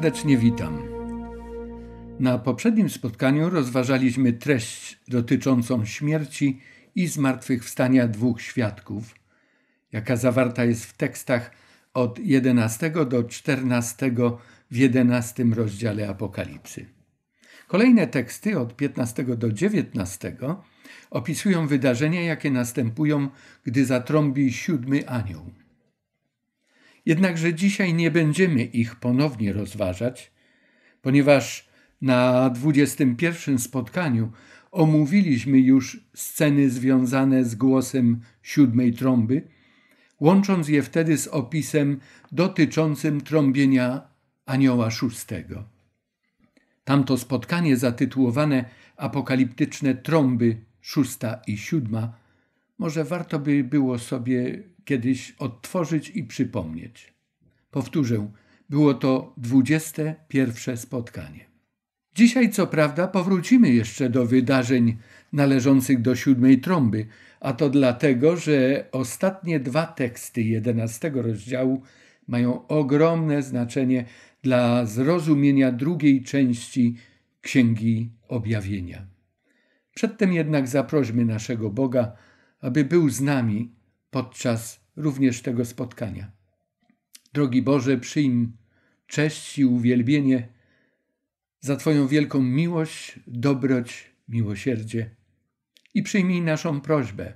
serdecznie witam. Na poprzednim spotkaniu rozważaliśmy treść dotyczącą śmierci i zmartwychwstania dwóch świadków, jaka zawarta jest w tekstach od 11 do 14 w 11 rozdziale Apokalipsy. Kolejne teksty od 15 do 19 opisują wydarzenia, jakie następują, gdy zatrąbi siódmy anioł. Jednakże dzisiaj nie będziemy ich ponownie rozważać, ponieważ na 21 spotkaniu omówiliśmy już sceny związane z głosem siódmej trąby, łącząc je wtedy z opisem dotyczącym trąbienia anioła szóstego. Tamto spotkanie zatytułowane Apokaliptyczne trąby szósta i siódma może warto by było sobie kiedyś odtworzyć i przypomnieć. Powtórzę, było to pierwsze spotkanie. Dzisiaj, co prawda, powrócimy jeszcze do wydarzeń należących do siódmej trąby, a to dlatego, że ostatnie dwa teksty jedenastego rozdziału mają ogromne znaczenie dla zrozumienia drugiej części Księgi Objawienia. Przedtem jednak zaprośmy naszego Boga, aby był z nami podczas również tego spotkania. Drogi Boże, przyjm cześć i uwielbienie za Twoją wielką miłość, dobroć, miłosierdzie i przyjmij naszą prośbę.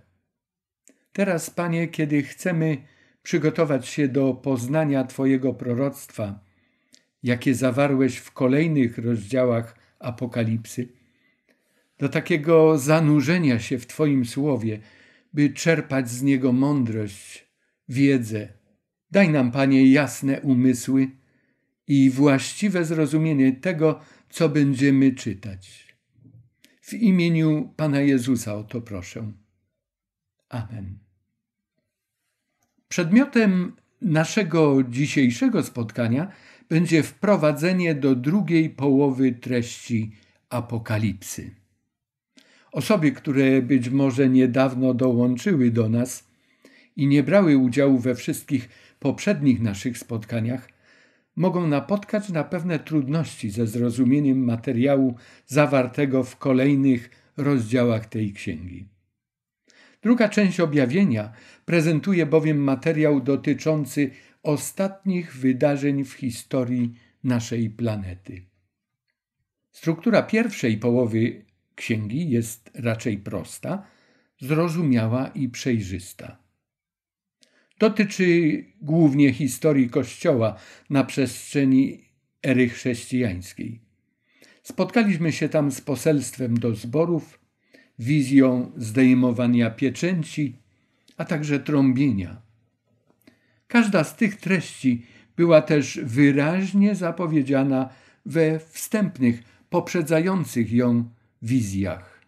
Teraz, Panie, kiedy chcemy przygotować się do poznania Twojego proroctwa, jakie zawarłeś w kolejnych rozdziałach Apokalipsy, do takiego zanurzenia się w Twoim słowie, by czerpać z niego mądrość wiedzę. Daj nam, Panie, jasne umysły i właściwe zrozumienie tego, co będziemy czytać. W imieniu Pana Jezusa o to proszę. Amen. Przedmiotem naszego dzisiejszego spotkania będzie wprowadzenie do drugiej połowy treści Apokalipsy. Osoby, które być może niedawno dołączyły do nas, i nie brały udziału we wszystkich poprzednich naszych spotkaniach, mogą napotkać na pewne trudności ze zrozumieniem materiału zawartego w kolejnych rozdziałach tej księgi. Druga część objawienia prezentuje bowiem materiał dotyczący ostatnich wydarzeń w historii naszej planety. Struktura pierwszej połowy księgi jest raczej prosta, zrozumiała i przejrzysta. Dotyczy głównie historii Kościoła na przestrzeni ery chrześcijańskiej. Spotkaliśmy się tam z poselstwem do zborów, wizją zdejmowania pieczęci, a także trąbienia. Każda z tych treści była też wyraźnie zapowiedziana we wstępnych, poprzedzających ją wizjach.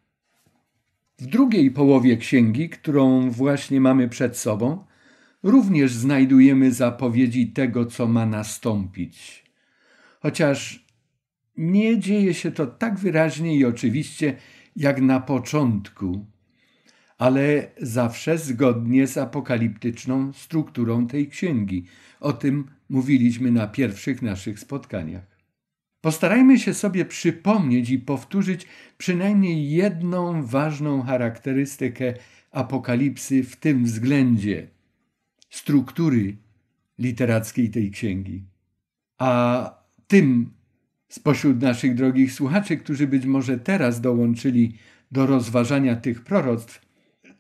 W drugiej połowie księgi, którą właśnie mamy przed sobą, również znajdujemy zapowiedzi tego, co ma nastąpić. Chociaż nie dzieje się to tak wyraźnie i oczywiście, jak na początku, ale zawsze zgodnie z apokaliptyczną strukturą tej księgi. O tym mówiliśmy na pierwszych naszych spotkaniach. Postarajmy się sobie przypomnieć i powtórzyć przynajmniej jedną ważną charakterystykę apokalipsy w tym względzie struktury literackiej tej księgi. A tym spośród naszych drogich słuchaczy, którzy być może teraz dołączyli do rozważania tych proroctw,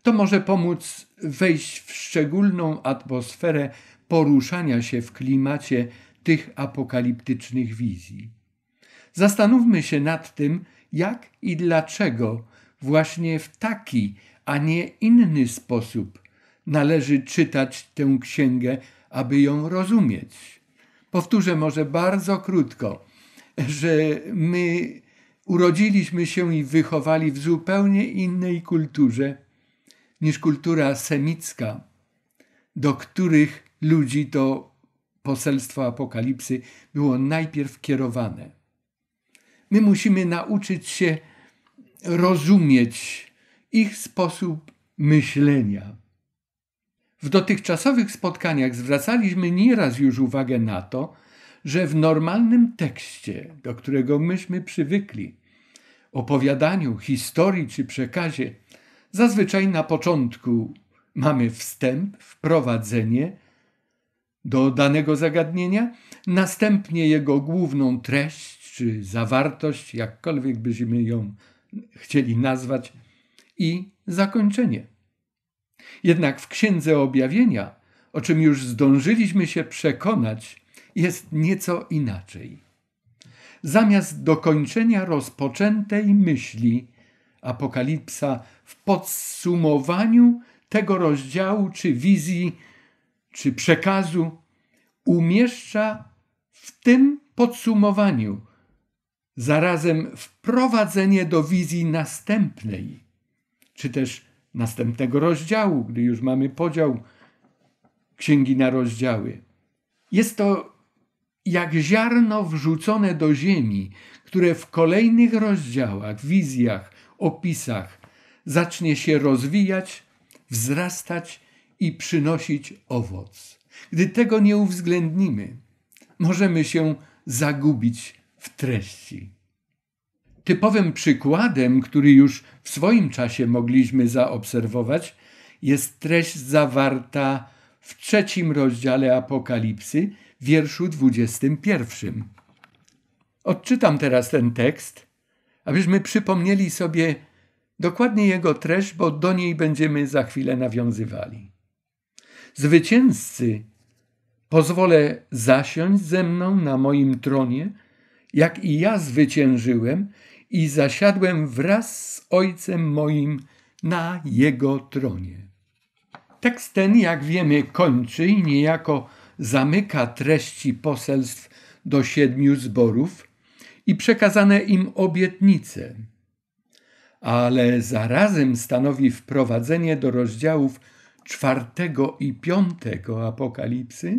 to może pomóc wejść w szczególną atmosferę poruszania się w klimacie tych apokaliptycznych wizji. Zastanówmy się nad tym, jak i dlaczego właśnie w taki, a nie inny sposób należy czytać tę księgę, aby ją rozumieć. Powtórzę może bardzo krótko, że my urodziliśmy się i wychowali w zupełnie innej kulturze niż kultura semicka, do których ludzi to poselstwo Apokalipsy było najpierw kierowane. My musimy nauczyć się rozumieć ich sposób myślenia. W dotychczasowych spotkaniach zwracaliśmy nieraz już uwagę na to, że w normalnym tekście, do którego myśmy przywykli, opowiadaniu, historii czy przekazie, zazwyczaj na początku mamy wstęp, wprowadzenie do danego zagadnienia, następnie jego główną treść czy zawartość, jakkolwiek byśmy ją chcieli nazwać, i zakończenie. Jednak w Księdze Objawienia, o czym już zdążyliśmy się przekonać, jest nieco inaczej. Zamiast dokończenia rozpoczętej myśli, Apokalipsa w podsumowaniu tego rozdziału, czy wizji, czy przekazu, umieszcza w tym podsumowaniu zarazem wprowadzenie do wizji następnej, czy też następnego rozdziału, gdy już mamy podział księgi na rozdziały. Jest to jak ziarno wrzucone do ziemi, które w kolejnych rozdziałach, wizjach, opisach zacznie się rozwijać, wzrastać i przynosić owoc. Gdy tego nie uwzględnimy, możemy się zagubić w treści. Typowym przykładem, który już w swoim czasie mogliśmy zaobserwować, jest treść zawarta w trzecim rozdziale Apokalipsy, wierszu 21. Odczytam teraz ten tekst, abyśmy przypomnieli sobie dokładnie jego treść, bo do niej będziemy za chwilę nawiązywali. Zwycięzcy pozwolę zasiąść ze mną na moim tronie, jak i ja zwyciężyłem i zasiadłem wraz z ojcem moim na jego tronie. Tekst ten, jak wiemy, kończy i niejako zamyka treści poselstw do siedmiu zborów i przekazane im obietnice, ale zarazem stanowi wprowadzenie do rozdziałów czwartego i piątego Apokalipsy,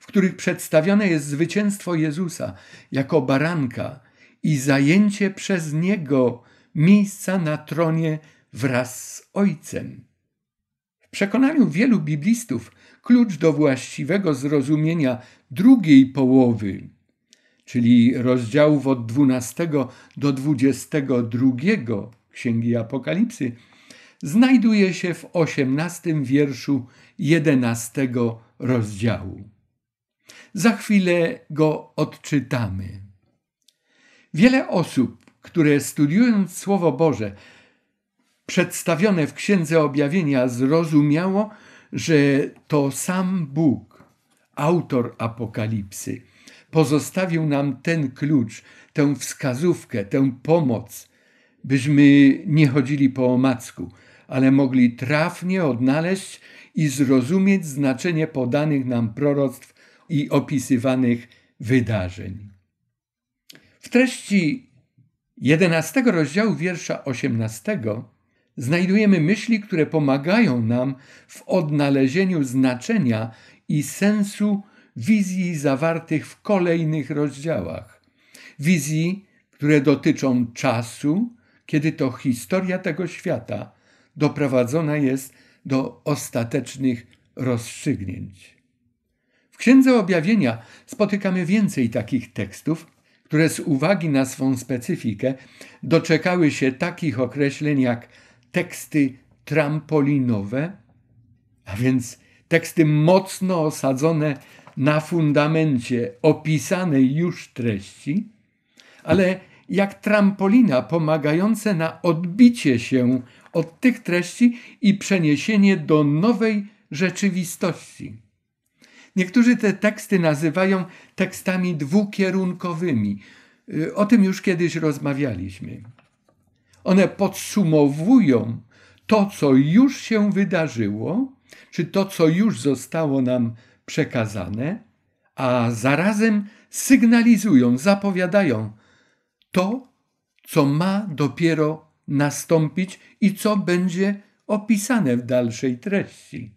w których przedstawione jest zwycięstwo Jezusa jako baranka, i zajęcie przez Niego miejsca na tronie wraz z Ojcem. W przekonaniu wielu biblistów klucz do właściwego zrozumienia drugiej połowy, czyli rozdziałów od 12 do 22 Księgi Apokalipsy, znajduje się w 18 wierszu 11 rozdziału. Za chwilę go odczytamy. Wiele osób, które studiując Słowo Boże, przedstawione w Księdze Objawienia, zrozumiało, że to sam Bóg, autor Apokalipsy, pozostawił nam ten klucz, tę wskazówkę, tę pomoc, byśmy nie chodzili po omacku, ale mogli trafnie odnaleźć i zrozumieć znaczenie podanych nam proroctw i opisywanych wydarzeń. W treści 11 rozdziału wiersza 18 znajdujemy myśli, które pomagają nam w odnalezieniu znaczenia i sensu wizji zawartych w kolejnych rozdziałach. Wizji, które dotyczą czasu, kiedy to historia tego świata doprowadzona jest do ostatecznych rozstrzygnięć. W Księdze Objawienia spotykamy więcej takich tekstów, które z uwagi na swą specyfikę doczekały się takich określeń jak teksty trampolinowe, a więc teksty mocno osadzone na fundamencie opisanej już treści, ale jak trampolina pomagające na odbicie się od tych treści i przeniesienie do nowej rzeczywistości. Niektórzy te teksty nazywają tekstami dwukierunkowymi. Y, o tym już kiedyś rozmawialiśmy. One podsumowują to, co już się wydarzyło, czy to, co już zostało nam przekazane, a zarazem sygnalizują, zapowiadają to, co ma dopiero nastąpić i co będzie opisane w dalszej treści.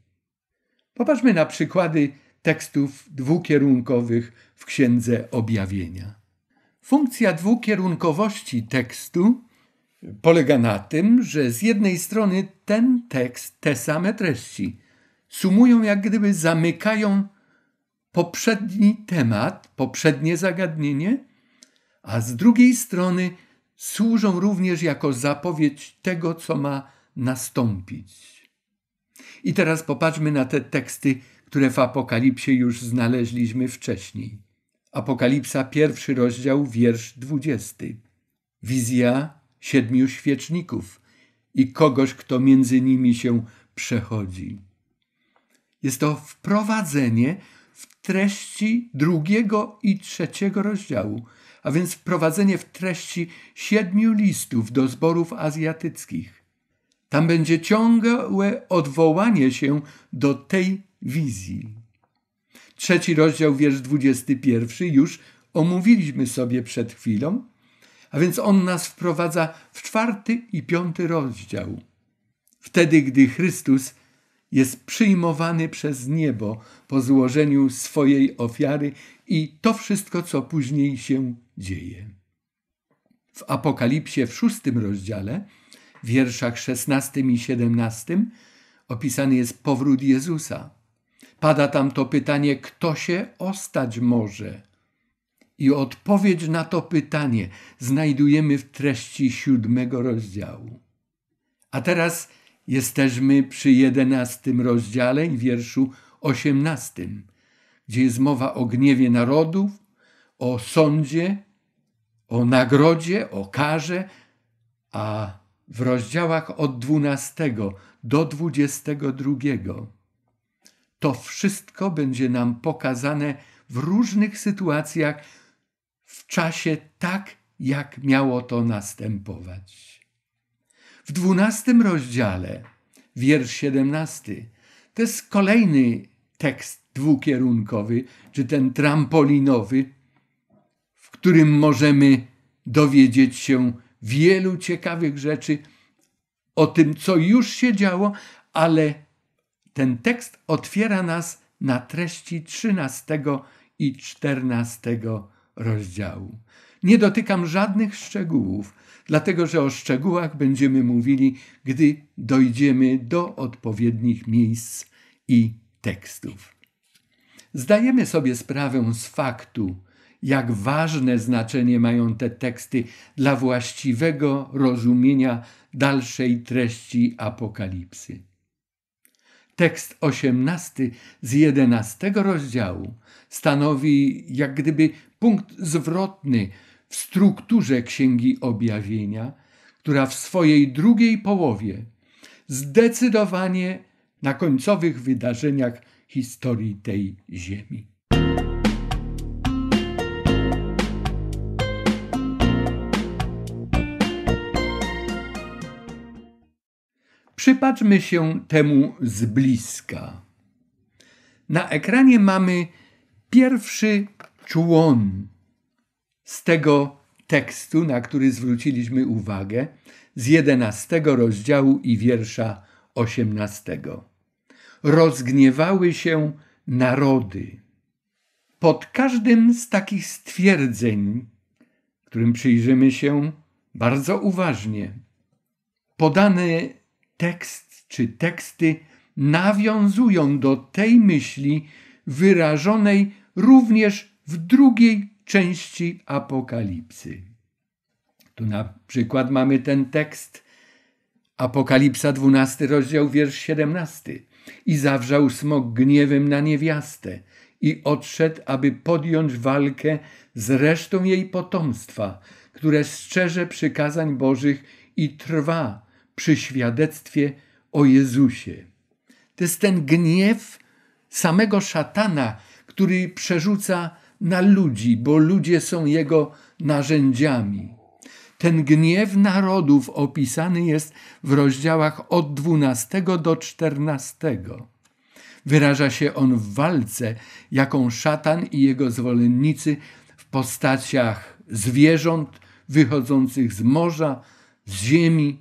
Popatrzmy na przykłady tekstów dwukierunkowych w Księdze Objawienia. Funkcja dwukierunkowości tekstu polega na tym, że z jednej strony ten tekst, te same treści sumują, jak gdyby zamykają poprzedni temat, poprzednie zagadnienie, a z drugiej strony służą również jako zapowiedź tego, co ma nastąpić. I teraz popatrzmy na te teksty które w Apokalipsie już znaleźliśmy wcześniej. Apokalipsa, pierwszy rozdział, wiersz dwudziesty. Wizja siedmiu świeczników i kogoś, kto między nimi się przechodzi. Jest to wprowadzenie w treści drugiego i trzeciego rozdziału, a więc wprowadzenie w treści siedmiu listów do zborów azjatyckich. Tam będzie ciągłe odwołanie się do tej wizji. Trzeci rozdział, wiersz 21 już omówiliśmy sobie przed chwilą, a więc on nas wprowadza w czwarty i piąty rozdział. Wtedy, gdy Chrystus jest przyjmowany przez niebo po złożeniu swojej ofiary i to wszystko, co później się dzieje. W Apokalipsie w szóstym rozdziale, w wierszach 16 i 17, opisany jest powrót Jezusa. Pada tam to pytanie, kto się ostać może? I odpowiedź na to pytanie znajdujemy w treści siódmego rozdziału. A teraz jesteśmy przy jedenastym rozdziale i wierszu osiemnastym, gdzie jest mowa o gniewie narodów, o sądzie, o nagrodzie, o karze, a w rozdziałach od 12 do 22 to wszystko będzie nam pokazane w różnych sytuacjach w czasie tak, jak miało to następować. W dwunastym rozdziale, wiersz 17, to jest kolejny tekst dwukierunkowy, czy ten trampolinowy, w którym możemy dowiedzieć się wielu ciekawych rzeczy o tym, co już się działo, ale ten tekst otwiera nas na treści 13 i 14 rozdziału. Nie dotykam żadnych szczegółów, dlatego że o szczegółach będziemy mówili, gdy dojdziemy do odpowiednich miejsc i tekstów. Zdajemy sobie sprawę z faktu, jak ważne znaczenie mają te teksty dla właściwego rozumienia dalszej treści Apokalipsy. Tekst osiemnasty z jedenastego rozdziału stanowi jak gdyby punkt zwrotny w strukturze Księgi Objawienia, która w swojej drugiej połowie zdecydowanie na końcowych wydarzeniach historii tej ziemi. Przypatrzmy się temu z bliska. Na ekranie mamy pierwszy człon z tego tekstu, na który zwróciliśmy uwagę, z jedenastego rozdziału i wiersza osiemnastego. Rozgniewały się narody. Pod każdym z takich stwierdzeń, którym przyjrzymy się bardzo uważnie, podany tekst czy teksty nawiązują do tej myśli wyrażonej również w drugiej części Apokalipsy. Tu na przykład mamy ten tekst Apokalipsa 12 rozdział wiersz 17. I zawrzał smok gniewem na niewiastę i odszedł, aby podjąć walkę z resztą jej potomstwa, które strzeże przykazań Bożych i trwa przy świadectwie o Jezusie. To jest ten gniew samego szatana, który przerzuca na ludzi, bo ludzie są jego narzędziami. Ten gniew narodów opisany jest w rozdziałach od 12 do 14. Wyraża się on w walce, jaką szatan i jego zwolennicy w postaciach zwierząt wychodzących z morza, z ziemi,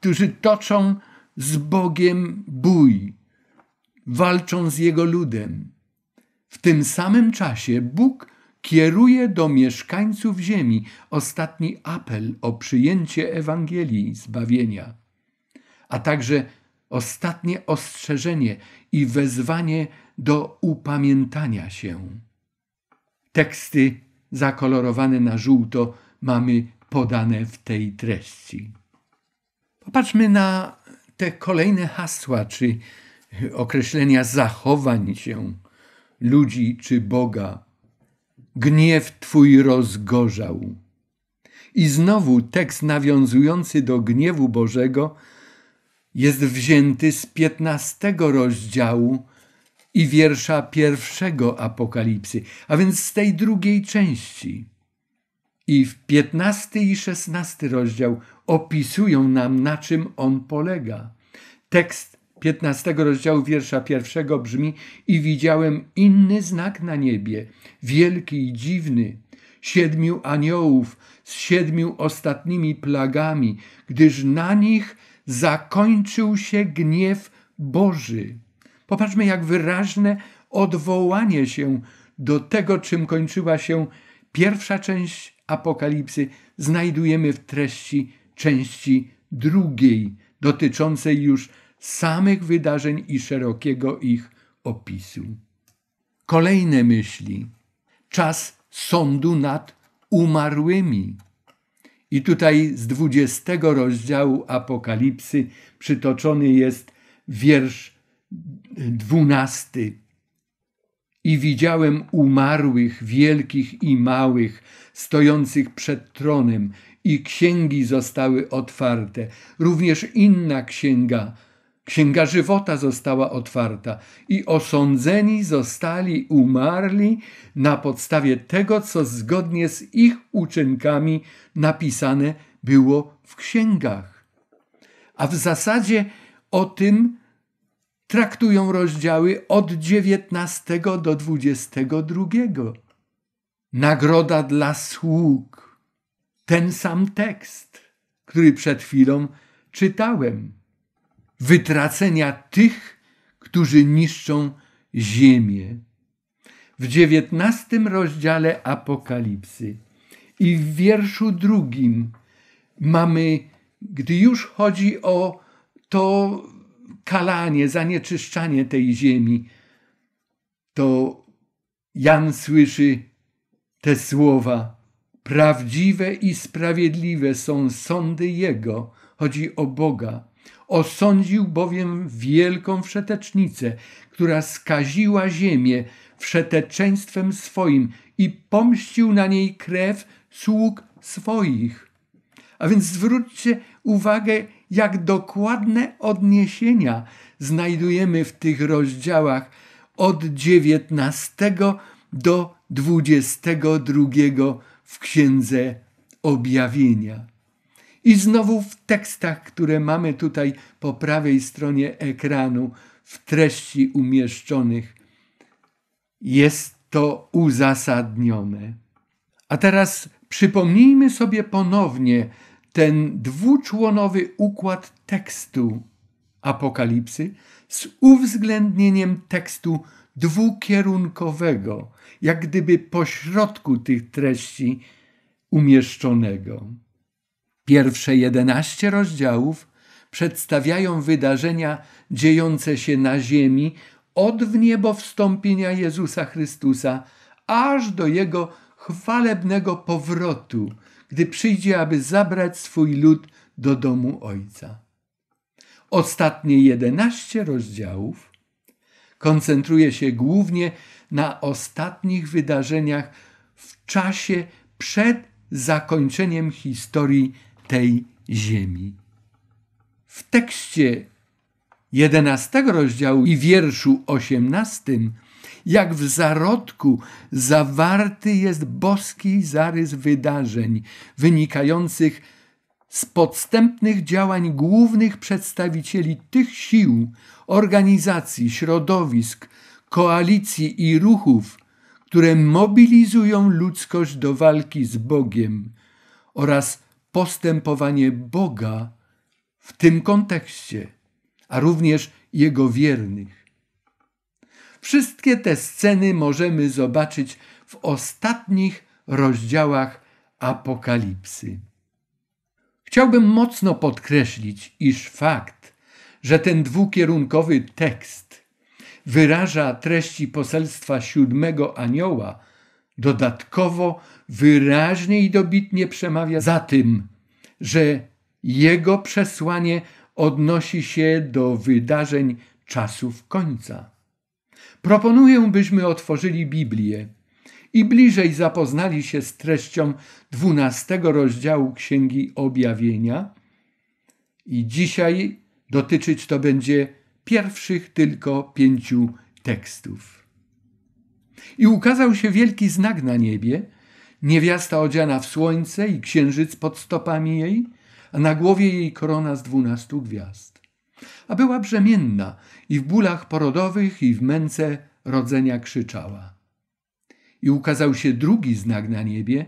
którzy toczą z Bogiem bój, walczą z Jego ludem. W tym samym czasie Bóg kieruje do mieszkańców ziemi ostatni apel o przyjęcie Ewangelii zbawienia, a także ostatnie ostrzeżenie i wezwanie do upamiętania się. Teksty zakolorowane na żółto mamy podane w tej treści. Popatrzmy na te kolejne hasła czy określenia zachowań się ludzi czy Boga. Gniew Twój rozgorzał. I znowu tekst nawiązujący do gniewu Bożego jest wzięty z piętnastego rozdziału i wiersza pierwszego Apokalipsy, a więc z tej drugiej części. I w 15 i 16 rozdział opisują nam, na czym on polega. Tekst 15 rozdziału wiersza pierwszego brzmi: I widziałem inny znak na niebie, wielki i dziwny, siedmiu aniołów z siedmiu ostatnimi plagami, gdyż na nich zakończył się gniew Boży. Popatrzmy, jak wyraźne odwołanie się do tego, czym kończyła się pierwsza część Apokalipsy znajdujemy w treści części drugiej, dotyczącej już samych wydarzeń i szerokiego ich opisu. Kolejne myśli. Czas sądu nad umarłymi. I tutaj z dwudziestego rozdziału Apokalipsy przytoczony jest wiersz dwunasty. I widziałem umarłych, wielkich i małych, stojących przed tronem, i księgi zostały otwarte. Również inna księga, księga żywota została otwarta, i osądzeni zostali umarli na podstawie tego, co zgodnie z ich uczynkami napisane było w księgach. A w zasadzie o tym, traktują rozdziały od 19 do 22. Nagroda dla sług. Ten sam tekst, który przed chwilą czytałem. Wytracenia tych, którzy niszczą ziemię. W dziewiętnastym rozdziale Apokalipsy i w wierszu drugim mamy, gdy już chodzi o to kalanie, zanieczyszczanie tej ziemi, to Jan słyszy te słowa: Prawdziwe i sprawiedliwe są sądy Jego, chodzi o Boga. Osądził bowiem wielką wszetecznicę, która skaziła ziemię wszeteczeństwem swoim i pomścił na niej krew sług swoich. A więc zwróćcie uwagę, jak dokładne odniesienia znajdujemy w tych rozdziałach od 19 do 22 w Księdze Objawienia. I znowu w tekstach, które mamy tutaj po prawej stronie ekranu, w treści umieszczonych, jest to uzasadnione. A teraz przypomnijmy sobie ponownie ten dwuczłonowy układ tekstu Apokalipsy z uwzględnieniem tekstu dwukierunkowego, jak gdyby pośrodku tych treści umieszczonego. Pierwsze 11 rozdziałów przedstawiają wydarzenia dziejące się na ziemi od wniebowstąpienia Jezusa Chrystusa aż do jego chwalebnego powrotu gdy przyjdzie, aby zabrać swój lud do domu Ojca. Ostatnie jedenaście rozdziałów koncentruje się głównie na ostatnich wydarzeniach w czasie przed zakończeniem historii tej ziemi. W tekście 11 rozdziału i wierszu 18 jak w zarodku zawarty jest boski zarys wydarzeń wynikających z podstępnych działań głównych przedstawicieli tych sił, organizacji, środowisk, koalicji i ruchów, które mobilizują ludzkość do walki z Bogiem oraz postępowanie Boga w tym kontekście, a również Jego wiernych. Wszystkie te sceny możemy zobaczyć w ostatnich rozdziałach Apokalipsy. Chciałbym mocno podkreślić, iż fakt, że ten dwukierunkowy tekst wyraża treści poselstwa siódmego anioła, dodatkowo wyraźnie i dobitnie przemawia za tym, że jego przesłanie odnosi się do wydarzeń czasów końca. Proponuję, byśmy otworzyli Biblię i bliżej zapoznali się z treścią dwunastego rozdziału Księgi Objawienia. I dzisiaj dotyczyć to będzie pierwszych tylko pięciu tekstów. I ukazał się wielki znak na niebie, niewiasta odziana w słońce i księżyc pod stopami jej, a na głowie jej korona z dwunastu gwiazd a była brzemienna i w bólach porodowych i w męce rodzenia krzyczała. I ukazał się drugi znak na niebie,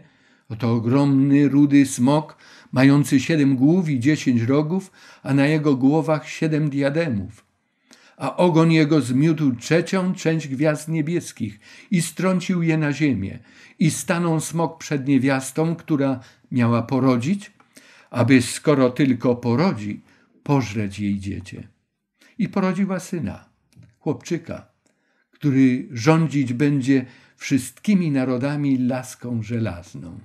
oto ogromny, rudy smok, mający siedem głów i dziesięć rogów, a na jego głowach siedem diademów a ogon jego zmiótł trzecią część gwiazd niebieskich i strącił je na ziemię. I stanął smok przed niewiastą, która miała porodzić, aby skoro tylko porodzi, pożreć jej dziecię. I porodziła syna, chłopczyka, który rządzić będzie wszystkimi narodami laską żelazną.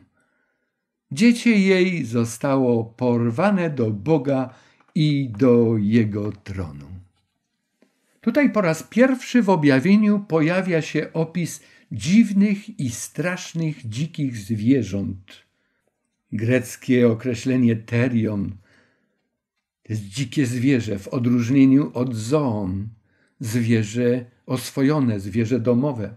Dziecię jej zostało porwane do Boga i do jego tronu. Tutaj po raz pierwszy w objawieniu pojawia się opis dziwnych i strasznych dzikich zwierząt. Greckie określenie terion to jest dzikie zwierzę w odróżnieniu od zoon, zwierzę oswojone, zwierzę domowe.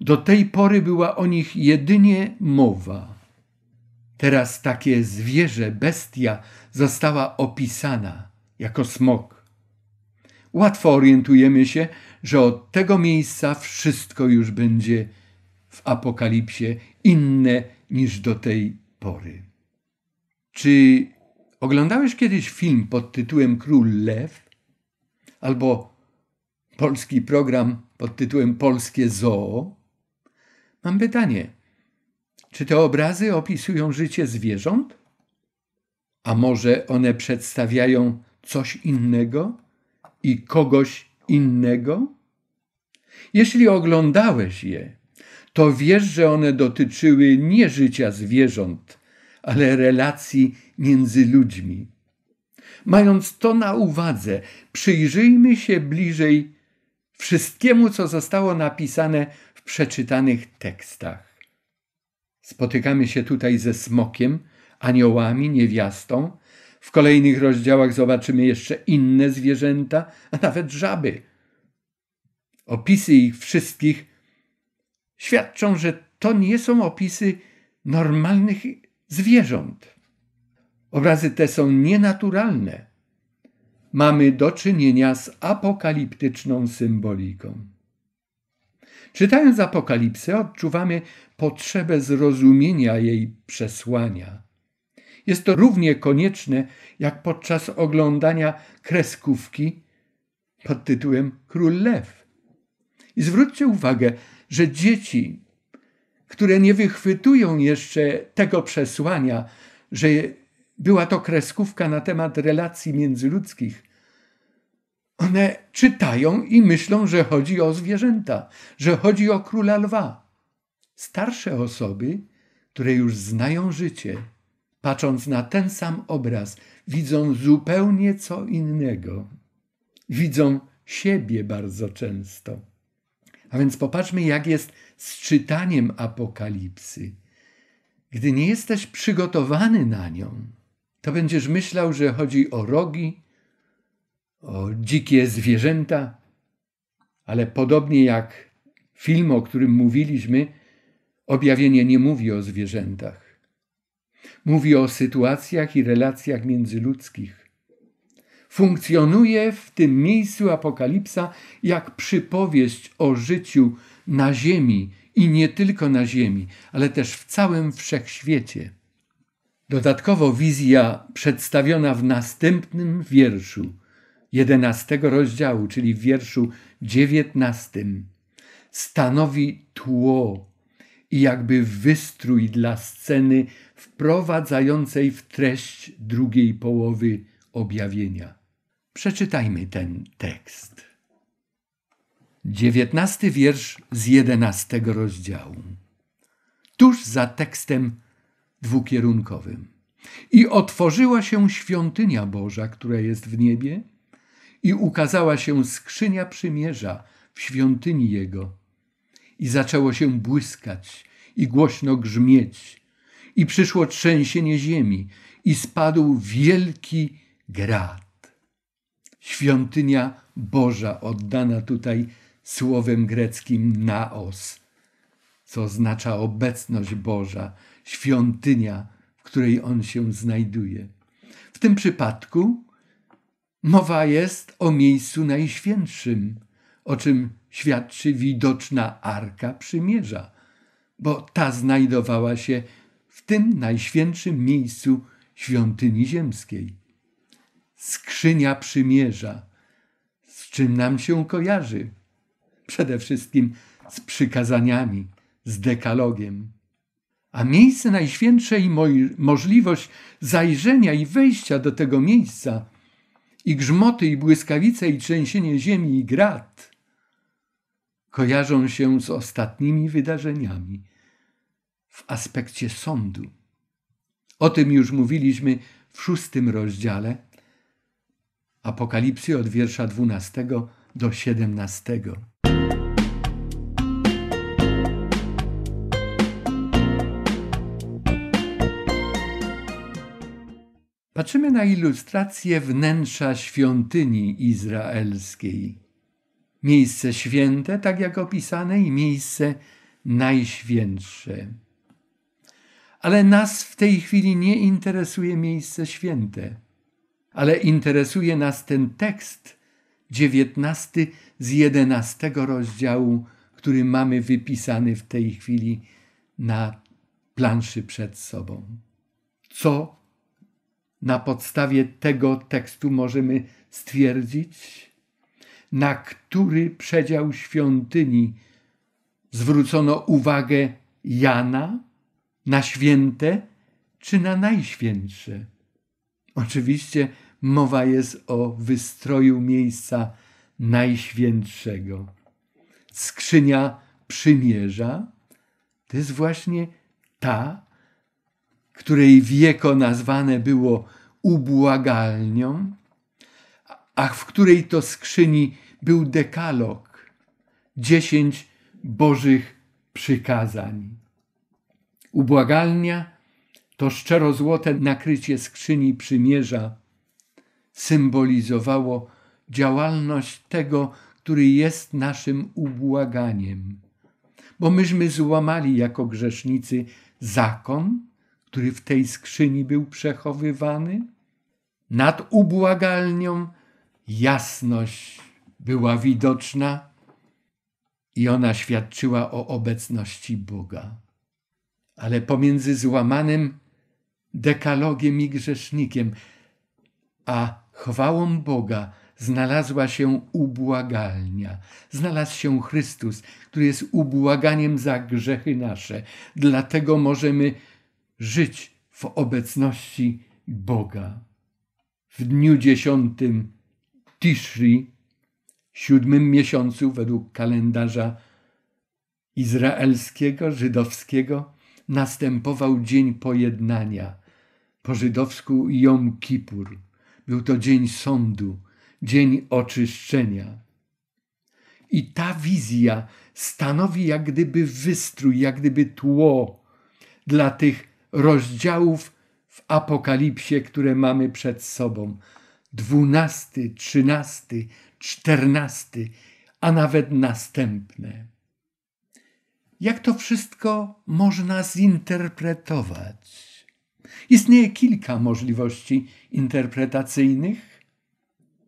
Do tej pory była o nich jedynie mowa. Teraz takie zwierzę, bestia została opisana jako smok. Łatwo orientujemy się, że od tego miejsca wszystko już będzie w apokalipsie inne niż do tej pory. Czy Oglądałeś kiedyś film pod tytułem Król Lew? Albo polski program pod tytułem Polskie Zoo? Mam pytanie: czy te obrazy opisują życie zwierząt? A może one przedstawiają coś innego i kogoś innego? Jeśli oglądałeś je, to wiesz, że one dotyczyły nie życia zwierząt, ale relacji między ludźmi. Mając to na uwadze, przyjrzyjmy się bliżej wszystkiemu, co zostało napisane w przeczytanych tekstach. Spotykamy się tutaj ze smokiem, aniołami, niewiastą. W kolejnych rozdziałach zobaczymy jeszcze inne zwierzęta, a nawet żaby. Opisy ich wszystkich świadczą, że to nie są opisy normalnych zwierząt. Obrazy te są nienaturalne. Mamy do czynienia z apokaliptyczną symboliką. Czytając Apokalipsę, odczuwamy potrzebę zrozumienia jej przesłania. Jest to równie konieczne jak podczas oglądania kreskówki pod tytułem Król Lew. I zwróćcie uwagę, że dzieci które nie wychwytują jeszcze tego przesłania, że była to kreskówka na temat relacji międzyludzkich, one czytają i myślą, że chodzi o zwierzęta, że chodzi o króla lwa. Starsze osoby, które już znają życie, patrząc na ten sam obraz, widzą zupełnie co innego. Widzą siebie bardzo często. A więc popatrzmy, jak jest z czytaniem Apokalipsy. Gdy nie jesteś przygotowany na nią, to będziesz myślał, że chodzi o rogi, o dzikie zwierzęta, ale podobnie jak film, o którym mówiliśmy, objawienie nie mówi o zwierzętach. Mówi o sytuacjach i relacjach międzyludzkich funkcjonuje w tym miejscu Apokalipsa jak przypowieść o życiu na Ziemi i nie tylko na Ziemi, ale też w całym wszechświecie. Dodatkowo wizja przedstawiona w następnym wierszu, jedenastego rozdziału, czyli w wierszu dziewiętnastym, stanowi tło i jakby wystrój dla sceny wprowadzającej w treść drugiej połowy objawienia. Przeczytajmy ten tekst. Dziewiętnasty wiersz z jedenastego rozdziału. Tuż za tekstem dwukierunkowym. I otworzyła się świątynia Boża, która jest w niebie, i ukazała się skrzynia przymierza w świątyni Jego. I zaczęło się błyskać i głośno grzmieć, i przyszło trzęsienie ziemi, i spadł wielki grad świątynia Boża, oddana tutaj słowem greckim naos, co oznacza obecność Boża, świątynia, w której on się znajduje. W tym przypadku mowa jest o miejscu najświętszym, o czym świadczy widoczna arka przymierza, bo ta znajdowała się w tym najświętszym miejscu świątyni ziemskiej skrzynia przymierza. Z czym nam się kojarzy? Przede wszystkim z przykazaniami, z dekalogiem. A miejsce najświętsze i możliwość zajrzenia i wejścia do tego miejsca i grzmoty, i błyskawice, i trzęsienie ziemi, i grad kojarzą się z ostatnimi wydarzeniami w aspekcie sądu. O tym już mówiliśmy w szóstym rozdziale Apokalipsy od wiersza 12 do 17. Patrzymy na ilustrację wnętrza świątyni izraelskiej. Miejsce święte, tak jak opisane, i miejsce najświętsze. Ale nas w tej chwili nie interesuje miejsce święte ale interesuje nas ten tekst dziewiętnasty z jedenastego rozdziału, który mamy wypisany w tej chwili na planszy przed sobą. Co na podstawie tego tekstu możemy stwierdzić? Na który przedział świątyni zwrócono uwagę Jana? Na święte czy na najświętsze? Oczywiście mowa jest o wystroju miejsca najświętszego. Skrzynia przymierza to jest właśnie ta, której wieko nazwane było ubłagalnią, a w której to skrzyni był dekalog, dziesięć bożych przykazań. Ubłagalnia to szczerozłote nakrycie skrzyni przymierza, symbolizowało działalność tego, który jest naszym ubłaganiem. Bo myśmy złamali jako grzesznicy zakon, który w tej skrzyni był przechowywany. Nad ubłagalnią jasność była widoczna i ona świadczyła o obecności Boga. Ale pomiędzy złamanym dekalogiem i grzesznikiem, a Chwałą Boga znalazła się ubłagalnia. Znalazł się Chrystus, który jest ubłaganiem za grzechy nasze. Dlatego możemy żyć w obecności Boga. W dniu dziesiątym Tishri, siódmym miesiącu według kalendarza izraelskiego, żydowskiego, następował dzień pojednania, po żydowsku Jom Kippur – był to dzień sądu, dzień oczyszczenia. I ta wizja stanowi jak gdyby wystrój, jak gdyby tło dla tych rozdziałów w Apokalipsie, które mamy przed sobą. Dwunasty, trzynasty, czternasty, a nawet następne. Jak to wszystko można zinterpretować? Istnieje kilka możliwości interpretacyjnych.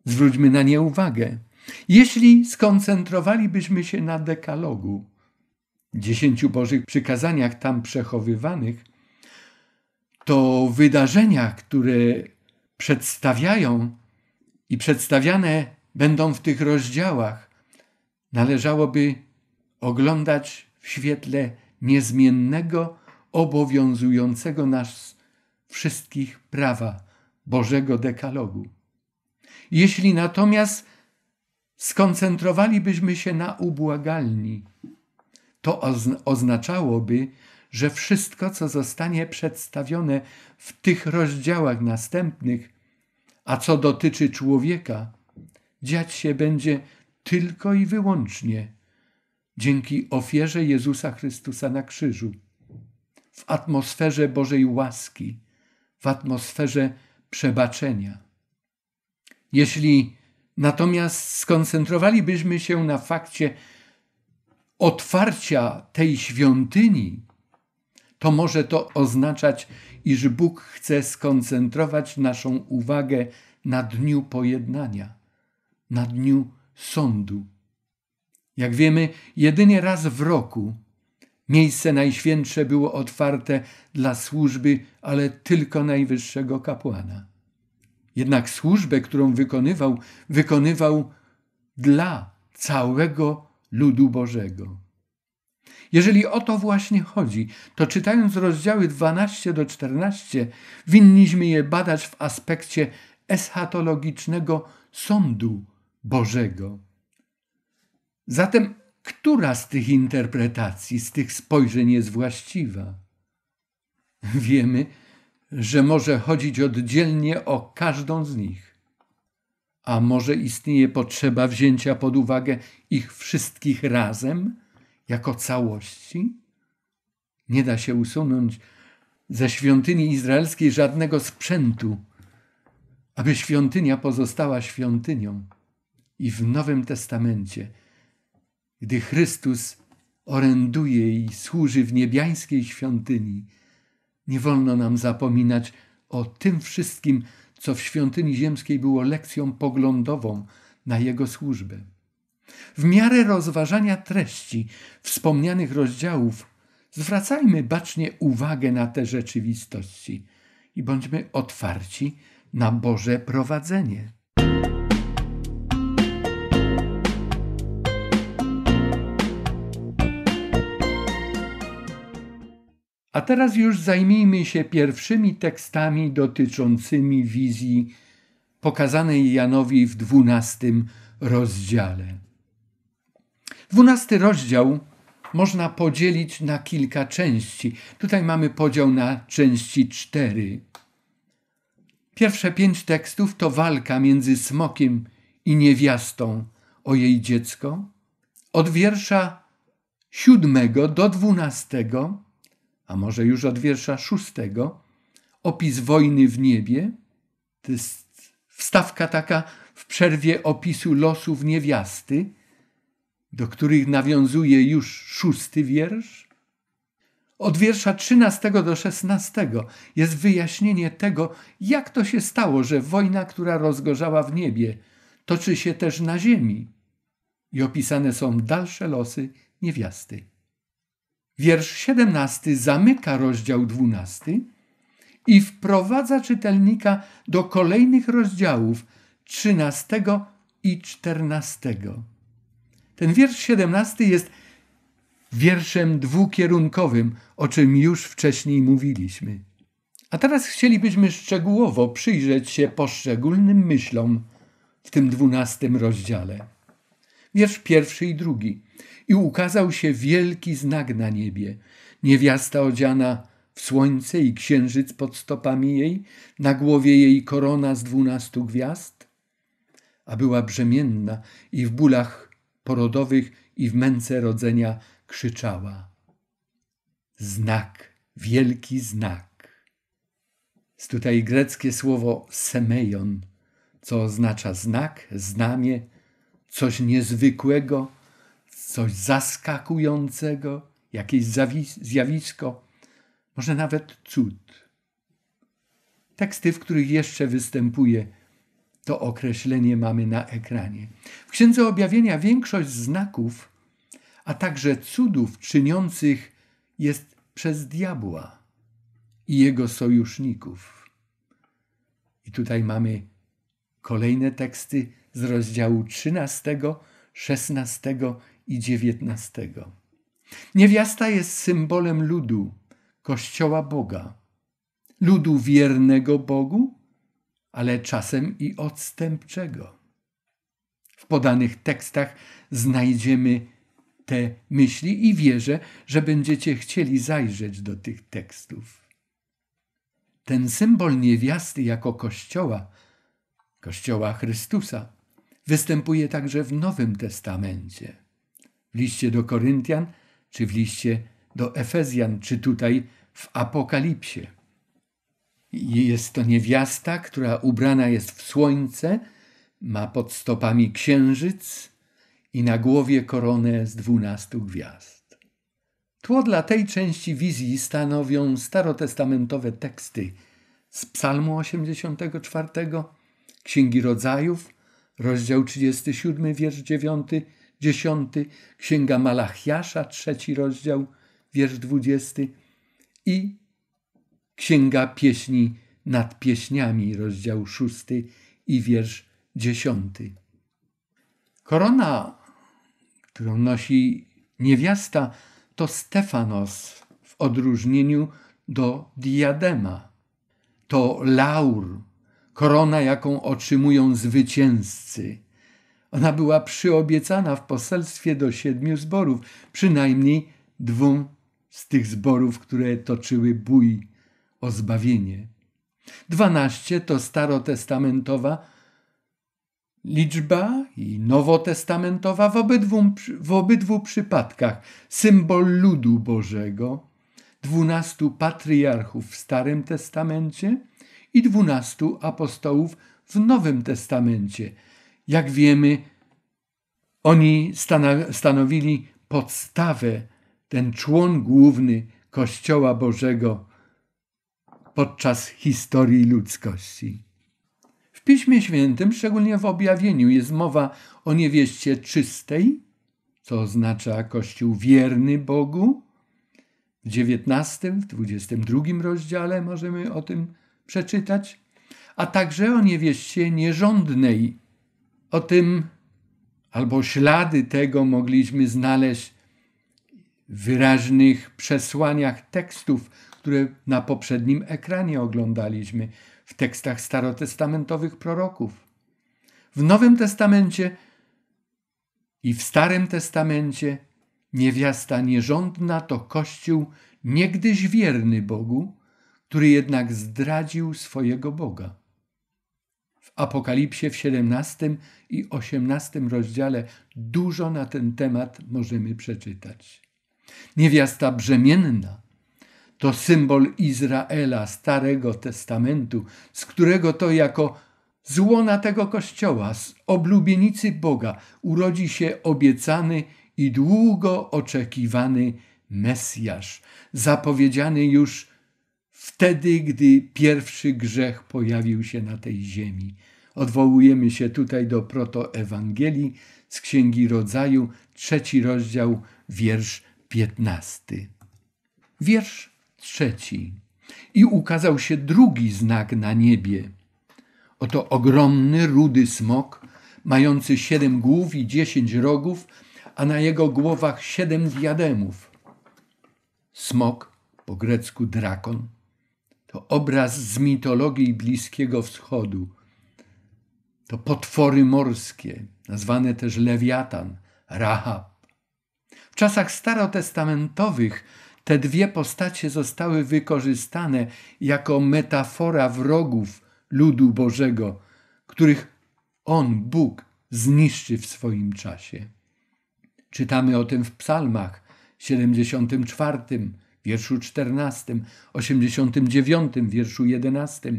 Zwróćmy na nie uwagę. Jeśli skoncentrowalibyśmy się na dekalogu, dziesięciu Bożych przykazaniach tam przechowywanych, to wydarzenia, które przedstawiają i przedstawiane będą w tych rozdziałach, należałoby oglądać w świetle niezmiennego, obowiązującego nas wszystkich prawa Bożego dekalogu. Jeśli natomiast skoncentrowalibyśmy się na ubłagalni, to oznaczałoby, że wszystko, co zostanie przedstawione w tych rozdziałach następnych, a co dotyczy człowieka, dziać się będzie tylko i wyłącznie dzięki ofierze Jezusa Chrystusa na krzyżu, w atmosferze Bożej łaski w atmosferze przebaczenia. Jeśli natomiast skoncentrowalibyśmy się na fakcie otwarcia tej świątyni, to może to oznaczać, iż Bóg chce skoncentrować naszą uwagę na dniu pojednania, na dniu sądu. Jak wiemy, jedynie raz w roku Miejsce najświętsze było otwarte dla służby, ale tylko najwyższego kapłana. Jednak służbę, którą wykonywał, wykonywał dla całego ludu Bożego. Jeżeli o to właśnie chodzi, to czytając rozdziały 12 do 14, winniśmy je badać w aspekcie eschatologicznego sądu Bożego. Zatem która z tych interpretacji, z tych spojrzeń jest właściwa. Wiemy, że może chodzić oddzielnie o każdą z nich, a może istnieje potrzeba wzięcia pod uwagę ich wszystkich razem, jako całości? Nie da się usunąć ze świątyni izraelskiej żadnego sprzętu, aby świątynia pozostała świątynią. I w Nowym Testamencie gdy Chrystus oręduje i służy w niebiańskiej świątyni. Nie wolno nam zapominać o tym wszystkim, co w świątyni ziemskiej było lekcją poglądową na jego służbę. W miarę rozważania treści wspomnianych rozdziałów zwracajmy bacznie uwagę na te rzeczywistości i bądźmy otwarci na Boże prowadzenie. A teraz już zajmijmy się pierwszymi tekstami dotyczącymi wizji pokazanej Janowi w dwunastym rozdziale. Dwunasty rozdział można podzielić na kilka części. Tutaj mamy podział na części cztery. Pierwsze pięć tekstów to walka między smokiem i niewiastą o jej dziecko. Od wiersza siódmego do dwunastego a może już od wiersza szóstego, opis wojny w niebie, to jest wstawka taka w przerwie opisu losów niewiasty, do których nawiązuje już szósty wiersz. Od wiersza 13 do 16 jest wyjaśnienie tego, jak to się stało, że wojna, która rozgorzała w niebie, toczy się też na ziemi. I opisane są dalsze losy niewiasty. Wiersz 17 zamyka rozdział 12 i wprowadza czytelnika do kolejnych rozdziałów 13 i 14. Ten wiersz 17 jest wierszem dwukierunkowym, o czym już wcześniej mówiliśmy. A teraz chcielibyśmy szczegółowo przyjrzeć się poszczególnym myślom w tym dwunastym rozdziale wiersz pierwszy i drugi. I ukazał się wielki znak na niebie. Niewiasta odziana w słońce i księżyc pod stopami jej, na głowie jej korona z dwunastu gwiazd. A była brzemienna i w bólach porodowych i w męce rodzenia krzyczała. Znak, wielki znak. Jest tutaj greckie słowo semeion, co oznacza znak, znamie, coś niezwykłego, coś zaskakującego, jakieś zjawisko, może nawet cud. Teksty, w których jeszcze występuje to określenie, mamy na ekranie. W Księdze Objawienia większość znaków, a także cudów czyniących jest przez diabła i jego sojuszników. I tutaj mamy kolejne teksty z rozdziału 13, 16 i 19. Niewiasta jest symbolem ludu, Kościoła Boga, ludu wiernego Bogu, ale czasem i odstępczego. W podanych tekstach znajdziemy te myśli i wierzę, że będziecie chcieli zajrzeć do tych tekstów. Ten symbol niewiasty jako Kościoła, Kościoła Chrystusa, Występuje także w Nowym Testamencie. W liście do Koryntian, czy w liście do Efezjan, czy tutaj w Apokalipsie. Jest to niewiasta, która ubrana jest w słońce, ma pod stopami księżyc i na głowie koronę z dwunastu gwiazd. Tło dla tej części wizji stanowią starotestamentowe teksty z Psalmu 84, Księgi Rodzajów rozdział 37, wiersz 9, 10, Księga Malachiasza, trzeci rozdział, wiersz 20 i Księga Pieśni nad Pieśniami, rozdział 6 i wiersz 10. Korona, którą nosi niewiasta, to Stefanos w odróżnieniu do diadema. To laur, korona, jaką otrzymują zwycięzcy. Ona była przyobiecana w poselstwie do siedmiu zborów, przynajmniej dwóm z tych zborów, które toczyły bój o zbawienie. Dwanaście to starotestamentowa liczba i nowotestamentowa w obydwu, w obydwu przypadkach symbol ludu Bożego, dwunastu patriarchów w Starym Testamencie – i dwunastu apostołów w Nowym Testamencie. Jak wiemy, oni stanowili podstawę, ten człon główny Kościoła Bożego podczas historii ludzkości. W Piśmie Świętym, szczególnie w objawieniu, jest mowa o niewieście czystej, co oznacza Kościół wierny Bogu. W XIX, w 22 rozdziale możemy o tym przeczytać, a także o niewieście nierządnej. O tym albo ślady tego mogliśmy znaleźć w wyraźnych przesłaniach tekstów, które na poprzednim ekranie oglądaliśmy, w tekstach starotestamentowych proroków. W Nowym Testamencie i w Starym Testamencie niewiasta nierządna to Kościół niegdyś wierny Bogu, który jednak zdradził swojego Boga. W Apokalipsie w 17 i 18 rozdziale dużo na ten temat możemy przeczytać. Niewiasta brzemienna to symbol Izraela Starego Testamentu, z którego to jako złona tego kościoła, z oblubienicy Boga, urodzi się obiecany i długo oczekiwany Mesjasz, zapowiedziany już wtedy, gdy pierwszy grzech pojawił się na tej ziemi. Odwołujemy się tutaj do protoewangelii z Księgi Rodzaju, trzeci rozdział, wiersz piętnasty. Wiersz trzeci. I ukazał się drugi znak na niebie. Oto ogromny, rudy smok, mający siedem głów i dziesięć rogów, a na jego głowach siedem diademów. Smok, po grecku drakon, to obraz z mitologii Bliskiego Wschodu. To potwory morskie, nazwane też lewiatan, Rahab. W czasach starotestamentowych te dwie postacie zostały wykorzystane jako metafora wrogów ludu Bożego, których On, Bóg, zniszczy w swoim czasie. Czytamy o tym w Psalmach 74, wierszu 14, 89, wierszu 11.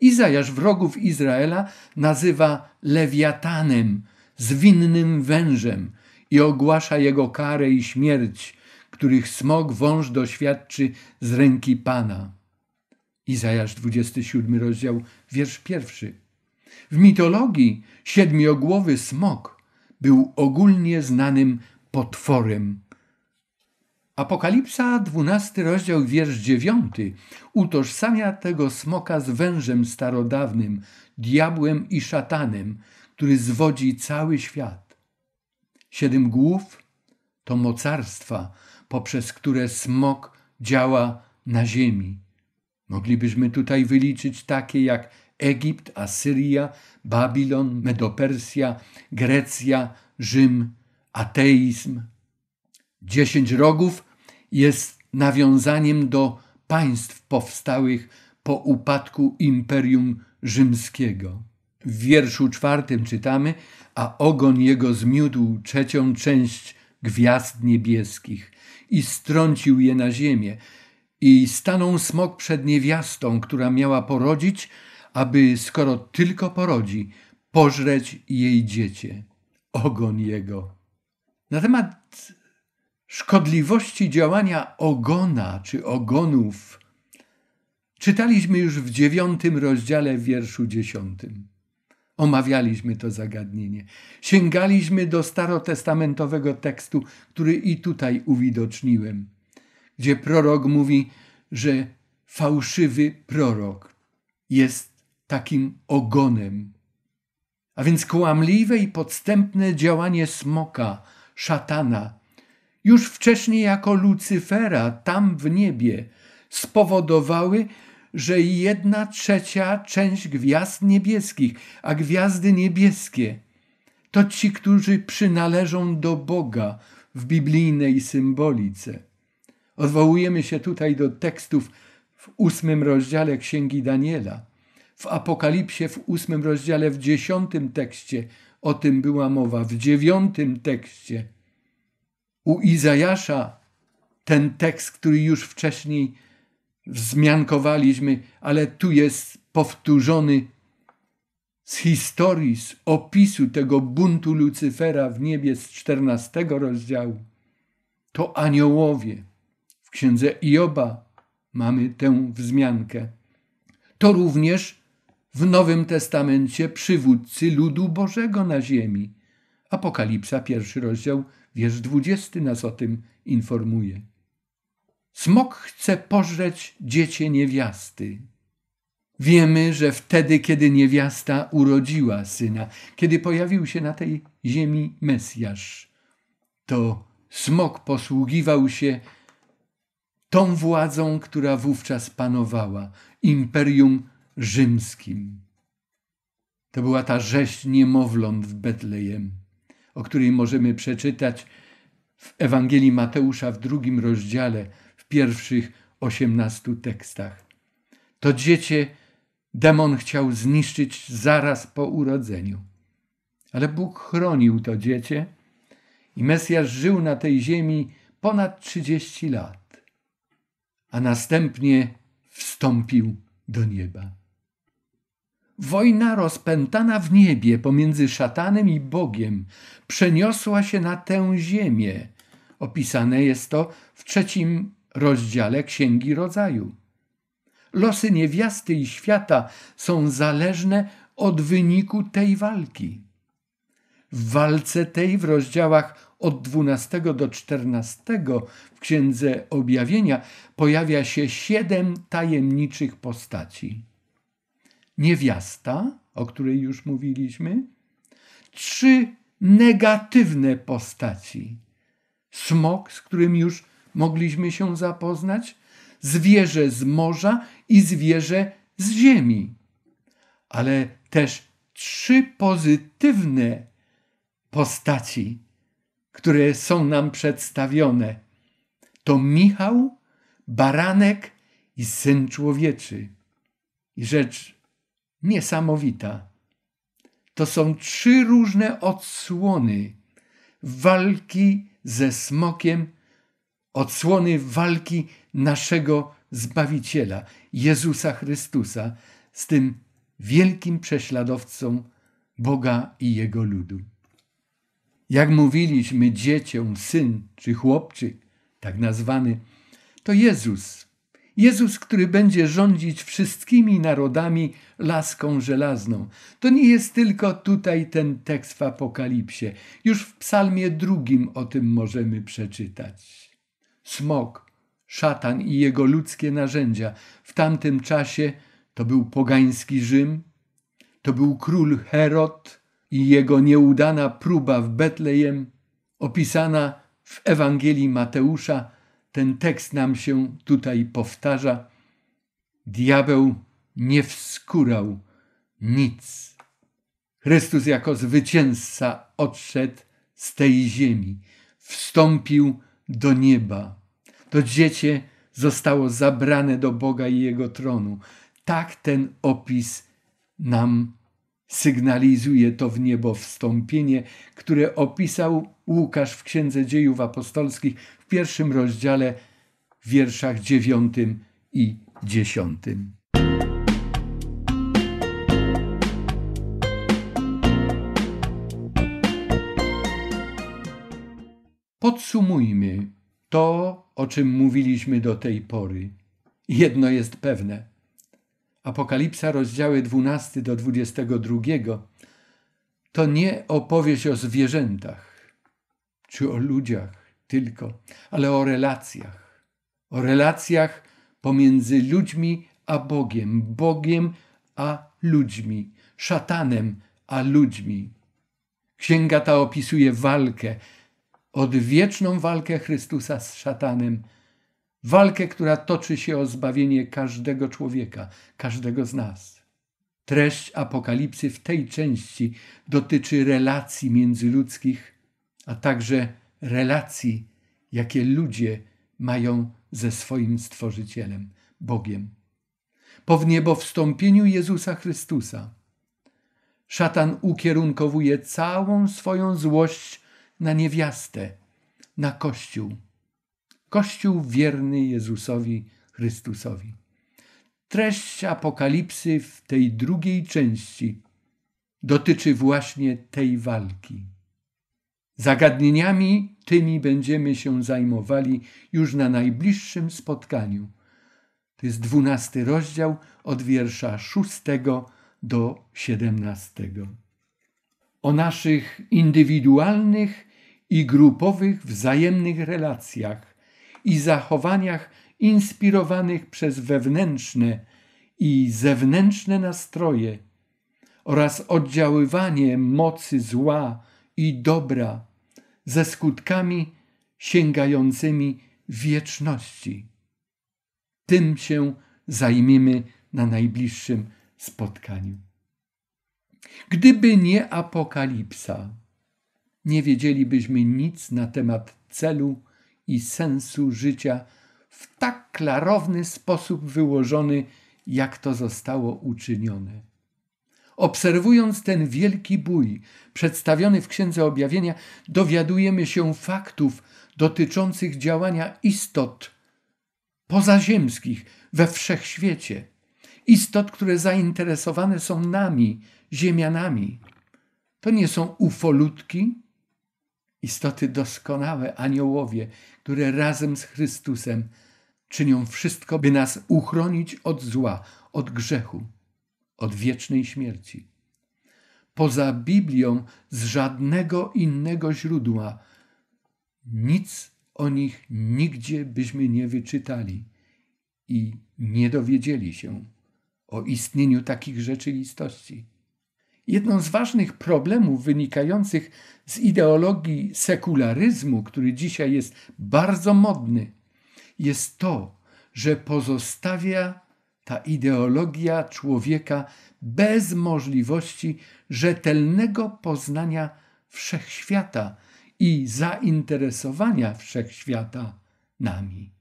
Izajasz wrogów Izraela nazywa lewiatanem, zwinnym wężem i ogłasza jego karę i śmierć, których smog wąż doświadczy z ręki Pana. Izajasz 27 rozdział, wiersz pierwszy. W mitologii siedmiogłowy smok był ogólnie znanym potworem Apokalipsa, 12 rozdział, wiersz 9, utożsamia tego smoka z wężem starodawnym, diabłem i szatanem, który zwodzi cały świat. Siedem głów to mocarstwa, poprzez które smok działa na ziemi. Moglibyśmy tutaj wyliczyć takie jak Egipt, Asyria, Babilon, Medopersja, Grecja, Rzym, ateizm. Dziesięć rogów jest nawiązaniem do państw powstałych po upadku Imperium Rzymskiego. W wierszu czwartym czytamy, a ogon jego zmiótł trzecią część gwiazd niebieskich i strącił je na ziemię. I stanął smok przed niewiastą, która miała porodzić, aby skoro tylko porodzi, pożreć jej dziecię, ogon jego. Na temat szkodliwości działania ogona czy ogonów czytaliśmy już w dziewiątym rozdziale w wierszu dziesiątym. Omawialiśmy to zagadnienie. Sięgaliśmy do starotestamentowego tekstu, który i tutaj uwidoczniłem, gdzie prorok mówi, że fałszywy prorok jest takim ogonem, a więc kłamliwe i podstępne działanie smoka, szatana, już wcześniej jako Lucyfera tam w niebie, spowodowały, że jedna trzecia część gwiazd niebieskich, a gwiazdy niebieskie to ci, którzy przynależą do Boga w biblijnej symbolice. Odwołujemy się tutaj do tekstów w ósmym rozdziale Księgi Daniela. W Apokalipsie w ósmym rozdziale, w dziesiątym tekście o tym była mowa, w dziewiątym tekście – u Izajasza ten tekst, który już wcześniej wzmiankowaliśmy, ale tu jest powtórzony z historii, z opisu tego buntu Lucyfera w niebie z 14 rozdziału. To aniołowie. W księdze Ioba mamy tę wzmiankę. To również w Nowym Testamencie przywódcy ludu Bożego na ziemi. Apokalipsa, pierwszy rozdział, Wiersz 20 nas o tym informuje. Smok chce pożreć dziecię niewiasty. Wiemy, że wtedy, kiedy niewiasta urodziła syna, kiedy pojawił się na tej ziemi Mesjasz, to smok posługiwał się tą władzą, która wówczas panowała imperium rzymskim. To była ta rzeź niemowląt w Betlejem o której możemy przeczytać w Ewangelii Mateusza w drugim rozdziale, w pierwszych osiemnastu tekstach. To dziecię demon chciał zniszczyć zaraz po urodzeniu. Ale Bóg chronił to dziecię i Mesjasz żył na tej ziemi ponad 30 lat, a następnie wstąpił do nieba. Wojna rozpętana w niebie pomiędzy szatanem i Bogiem przeniosła się na tę ziemię. Opisane jest to w trzecim rozdziale Księgi Rodzaju. Losy niewiasty i świata są zależne od wyniku tej walki. W walce tej w rozdziałach od 12 do 14 w Księdze Objawienia pojawia się siedem tajemniczych postaci niewiasta, o której już mówiliśmy, trzy negatywne postaci. Smok, z którym już mogliśmy się zapoznać, zwierzę z morza i zwierzę z ziemi. Ale też trzy pozytywne postaci, które są nam przedstawione. To Michał, Baranek i Syn Człowieczy. I rzecz niesamowita. To są trzy różne odsłony walki ze smokiem, odsłony walki naszego Zbawiciela, Jezusa Chrystusa, z tym wielkim prześladowcą Boga i Jego ludu. Jak mówiliśmy, dziecię, syn czy chłopczyk, tak nazwany, to Jezus Jezus, który będzie rządzić wszystkimi narodami laską żelazną. To nie jest tylko tutaj ten tekst w Apokalipsie. Już w Psalmie drugim o tym możemy przeczytać. Smok, szatan i jego ludzkie narzędzia. W tamtym czasie to był pogański Rzym, to był król Herod i jego nieudana próba w Betlejem, opisana w Ewangelii Mateusza ten tekst nam się tutaj powtarza. Diabeł nie wskurał nic. Chrystus jako zwycięzca odszedł z tej ziemi, wstąpił do nieba. To dziecię zostało zabrane do Boga i jego tronu. Tak ten opis nam Sygnalizuje to w niebo wstąpienie, które opisał Łukasz w Księdze Dziejów Apostolskich w pierwszym rozdziale, w wierszach dziewiątym i dziesiątym. Podsumujmy to, o czym mówiliśmy do tej pory. Jedno jest pewne – Apokalipsa rozdziały 12 do 22 to nie opowieść o zwierzętach czy o ludziach tylko, ale o relacjach. O relacjach pomiędzy ludźmi a Bogiem, Bogiem a ludźmi, szatanem a ludźmi. Księga ta opisuje walkę, odwieczną walkę Chrystusa z szatanem Walkę, która toczy się o zbawienie każdego człowieka, każdego z nas. Treść Apokalipsy w tej części dotyczy relacji międzyludzkich, a także relacji, jakie ludzie mają ze swoim Stworzycielem, Bogiem. Po wniebowstąpieniu Jezusa Chrystusa szatan ukierunkowuje całą swoją złość na niewiastę, na Kościół Kościół wierny Jezusowi Chrystusowi. Treść Apokalipsy w tej drugiej części dotyczy właśnie tej walki. Zagadnieniami tymi będziemy się zajmowali już na najbliższym spotkaniu. To jest dwunasty rozdział od wiersza szóstego do siedemnastego. O naszych indywidualnych i grupowych wzajemnych relacjach i zachowaniach inspirowanych przez wewnętrzne i zewnętrzne nastroje oraz oddziaływanie mocy zła i dobra ze skutkami sięgającymi wieczności. Tym się zajmiemy na najbliższym spotkaniu. Gdyby nie apokalipsa, nie wiedzielibyśmy nic na temat celu i sensu życia w tak klarowny sposób wyłożony, jak to zostało uczynione. Obserwując ten wielki bój przedstawiony w Księdze Objawienia, dowiadujemy się faktów dotyczących działania istot pozaziemskich we wszechświecie, istot, które zainteresowane są nami, ziemianami. To nie są ufolutki, istoty doskonałe, aniołowie, które razem z Chrystusem czynią wszystko, by nas uchronić od zła, od grzechu, od wiecznej śmierci. Poza Biblią z żadnego innego źródła nic o nich nigdzie byśmy nie wyczytali i nie dowiedzieli się o istnieniu takich rzeczywistości. Jedną z ważnych problemów wynikających z ideologii sekularyzmu, który dzisiaj jest bardzo modny, jest to, że pozostawia ta ideologia człowieka bez możliwości rzetelnego poznania wszechświata i zainteresowania wszechświata nami.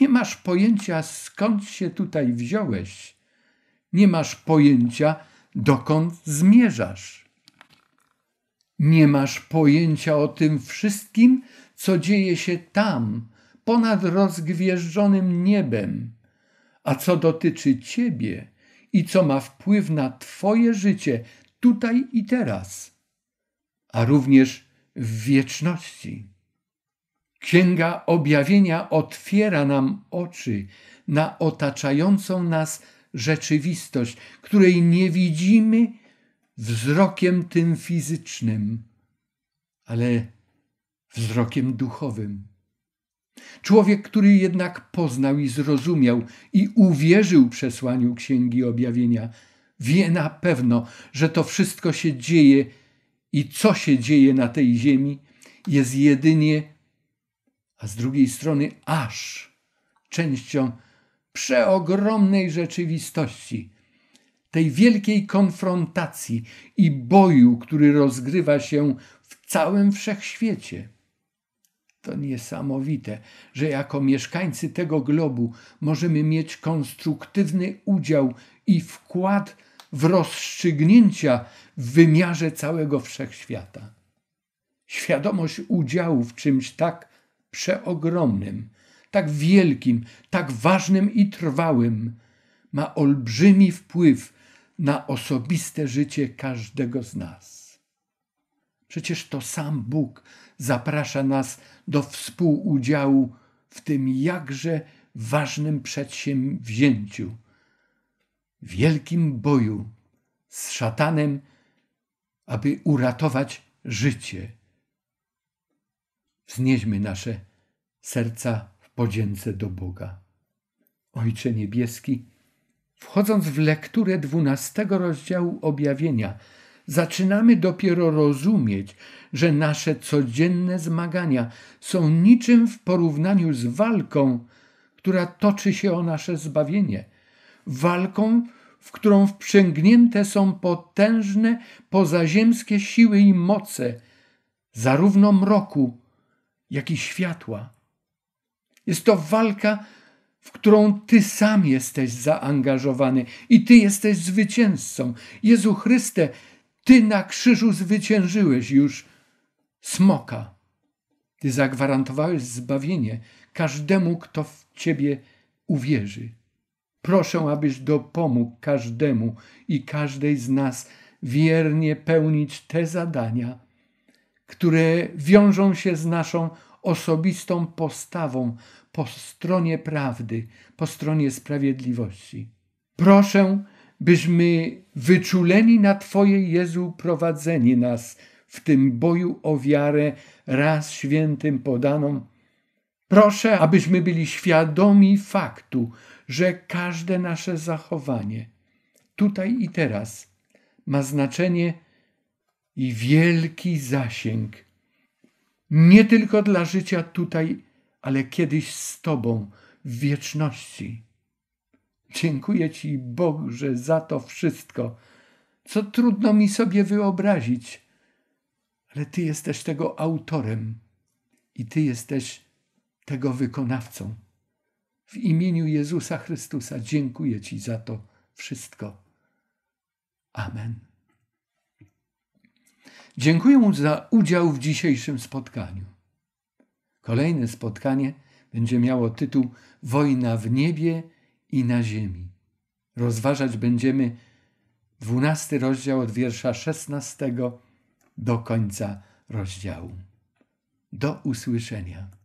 Nie masz pojęcia, skąd się tutaj wziąłeś. Nie masz pojęcia, dokąd zmierzasz. Nie masz pojęcia o tym wszystkim, co dzieje się tam, ponad rozgwieżdżonym niebem. A co dotyczy ciebie i co ma wpływ na twoje życie tutaj i teraz, a również w wieczności. Księga Objawienia otwiera nam oczy na otaczającą nas rzeczywistość, której nie widzimy wzrokiem tym fizycznym, ale wzrokiem duchowym. Człowiek, który jednak poznał i zrozumiał i uwierzył przesłaniu Księgi Objawienia, wie na pewno, że to wszystko się dzieje i co się dzieje na tej ziemi jest jedynie, a z drugiej strony aż częścią przeogromnej rzeczywistości, tej wielkiej konfrontacji i boju, który rozgrywa się w całym wszechświecie. To niesamowite, że jako mieszkańcy tego globu możemy mieć konstruktywny udział i wkład w rozstrzygnięcia w wymiarze całego wszechświata. Świadomość udziału w czymś tak przeogromnym tak wielkim, tak ważnym i trwałym, ma olbrzymi wpływ na osobiste życie każdego z nas. Przecież to sam Bóg zaprasza nas do współudziału w tym jakże ważnym przedsięwzięciu, wielkim boju z szatanem, aby uratować życie. Wznieśmy nasze serca podzięce do Boga. Ojcze Niebieski, wchodząc w lekturę dwunastego rozdziału objawienia, zaczynamy dopiero rozumieć, że nasze codzienne zmagania są niczym w porównaniu z walką, która toczy się o nasze zbawienie. Walką, w którą wprzęgnięte są potężne pozaziemskie siły i moce, zarówno mroku, jak i światła. Jest to walka, w którą Ty sam jesteś zaangażowany i Ty jesteś zwycięzcą. Jezu Chryste, Ty na krzyżu zwyciężyłeś już smoka. Ty zagwarantowałeś zbawienie każdemu, kto w Ciebie uwierzy. Proszę, abyś dopomógł każdemu i każdej z nas wiernie pełnić te zadania, które wiążą się z naszą osobistą postawą po stronie prawdy, po stronie sprawiedliwości. Proszę, byśmy wyczuleni na Twoje Jezu prowadzeni nas w tym boju o wiarę raz świętym podaną. Proszę, abyśmy byli świadomi faktu, że każde nasze zachowanie tutaj i teraz ma znaczenie i wielki zasięg nie tylko dla życia tutaj, ale kiedyś z Tobą w wieczności. Dziękuję Ci, Boże, za to wszystko, co trudno mi sobie wyobrazić, ale Ty jesteś tego autorem i Ty jesteś tego wykonawcą. W imieniu Jezusa Chrystusa dziękuję Ci za to wszystko. Amen. Dziękuję mu za udział w dzisiejszym spotkaniu. Kolejne spotkanie będzie miało tytuł Wojna w niebie i na ziemi. Rozważać będziemy dwunasty rozdział od wiersza szesnastego do końca rozdziału. Do usłyszenia.